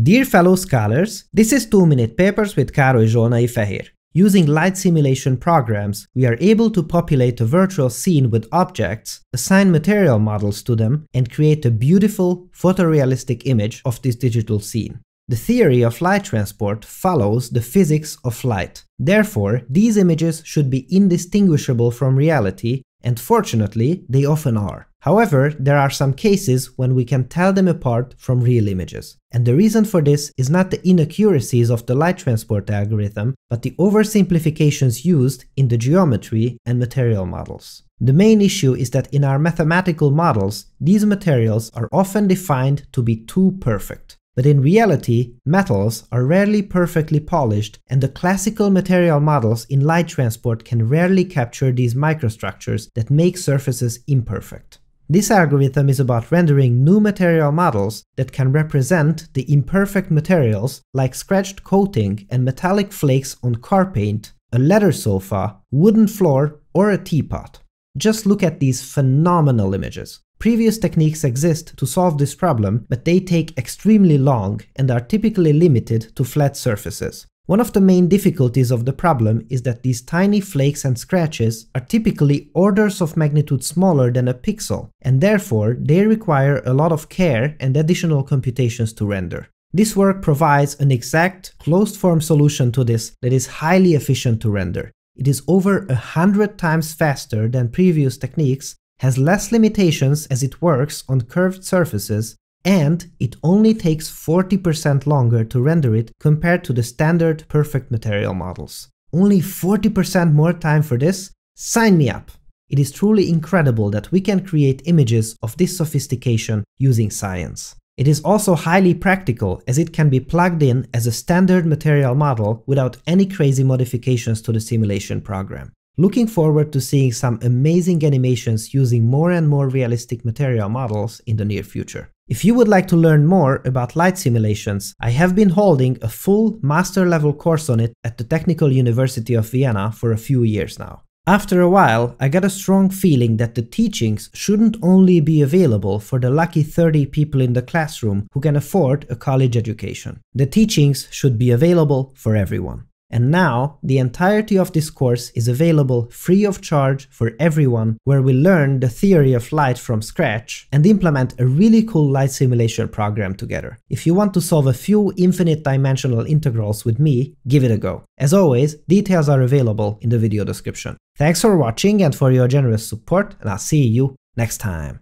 Dear fellow scholars, this is 2-Minute Papers with Károly Zsolnai Fehér. Using light simulation programs, we are able to populate a virtual scene with objects, assign material models to them, and create a beautiful, photorealistic image of this digital scene. The theory of light transport follows the physics of light. Therefore, these images should be indistinguishable from reality, and fortunately, they often are. However, there are some cases when we can tell them apart from real images. And the reason for this is not the inaccuracies of the light transport algorithm, but the oversimplifications used in the geometry and material models. The main issue is that in our mathematical models, these materials are often defined to be too perfect. But in reality, metals are rarely perfectly polished and the classical material models in light transport can rarely capture these microstructures that make surfaces imperfect. This algorithm is about rendering new material models that can represent the imperfect materials like scratched coating and metallic flakes on car paint, a leather sofa, wooden floor, or a teapot. Just look at these phenomenal images. Previous techniques exist to solve this problem, but they take extremely long and are typically limited to flat surfaces. One of the main difficulties of the problem is that these tiny flakes and scratches are typically orders of magnitude smaller than a pixel, and therefore they require a lot of care and additional computations to render. This work provides an exact, closed-form solution to this that is highly efficient to render. It is over a hundred times faster than previous techniques, has less limitations as it works on curved surfaces, and it only takes 40% longer to render it compared to the standard perfect material models. Only 40% more time for this? Sign me up! It is truly incredible that we can create images of this sophistication using science. It is also highly practical as it can be plugged in as a standard material model without any crazy modifications to the simulation program. Looking forward to seeing some amazing animations using more and more realistic material models in the near future. If you would like to learn more about light simulations, I have been holding a full master-level course on it at the Technical University of Vienna for a few years now. After a while, I got a strong feeling that the teachings shouldn't only be available for the lucky 30 people in the classroom who can afford a college education. The teachings should be available for everyone. And now, the entirety of this course is available free of charge for everyone, where we learn the theory of light from scratch and implement a really cool light simulation program together. If you want to solve a few infinite dimensional integrals with me, give it a go. As always, details are available in the video description. Thanks for watching and for your generous support, and I'll see you next time.